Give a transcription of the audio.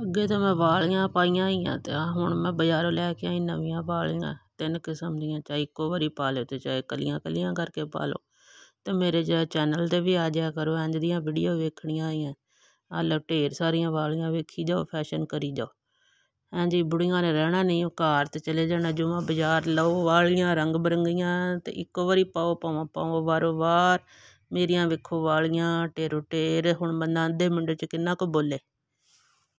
ਅੱਗੇ ਤਾਂ ਮੈਂ ਵਾਲੀਆਂ ਪਾਈਆਂ ਹੋਈਆਂ ਤੇ ਆ ਹੁਣ ਮੈਂ ਬਾਜ਼ਾਰੋਂ ਲੈ ਕੇ ਆਈ ਨਵੀਆਂ ਵਾਲੀਆਂ ਤਿੰਨ ਕਿਸਮ ਦੀਆਂ ਚਾਹੇ ਇੱਕੋ ਵਾਰੀ ਪਾ ਲਿਓ ਤੇ ਚਾਹੇ ਕਲੀਆਂ ਕਲੀਆਂ ਕਰਕੇ ਪਾ ਲਓ ਤੇ ਮੇਰੇ ਜ ਚੈਨਲ 'ਤੇ ਵੀ ਆ ਜਾਇਆ ਕਰੋ ਅੰਜ ਦੀਆਂ ਵੀਡੀਓ ਵੇਖਣੀਆਂ ਆਈਆਂ ਆ ਲਓ ਢੇਰ ਸਾਰੀਆਂ ਵਾਲੀਆਂ ਵੇਖੀ ਜਾਓ ਫੈਸ਼ਨ ਕਰੀ ਜਾਓ ਹਾਂਜੀ ਬੁੜੀਆਂ ਨੇ ਰਹਿਣਾ ਨਹੀਂ ਉਹ ਘਰ ਤੇ ਚਲੇ ਜਾਣਾ ਜੁਮਾ ਬਾਜ਼ਾਰ ਲਓ ਵਾਲੀਆਂ ਰੰਗ ਬਰੰਗੀਆਂ ਤੇ ਇੱਕੋ ਵਾਰੀ ਪਾਓ ਪਾਵਾਂ ਪਾਓ ਵਾਰੋ ਵਾਰ ਮੇਰੀਆਂ ਵੇਖੋ ਵਾਲੀਆਂ ਟੇਰੋ ਟੇਰ ਹੁਣ ਬੰਦਾ ਦੇ ਮੁੰਡੇ 'ਚ ਕਿੰਨਾ ਕੁ ਬੋਲੇ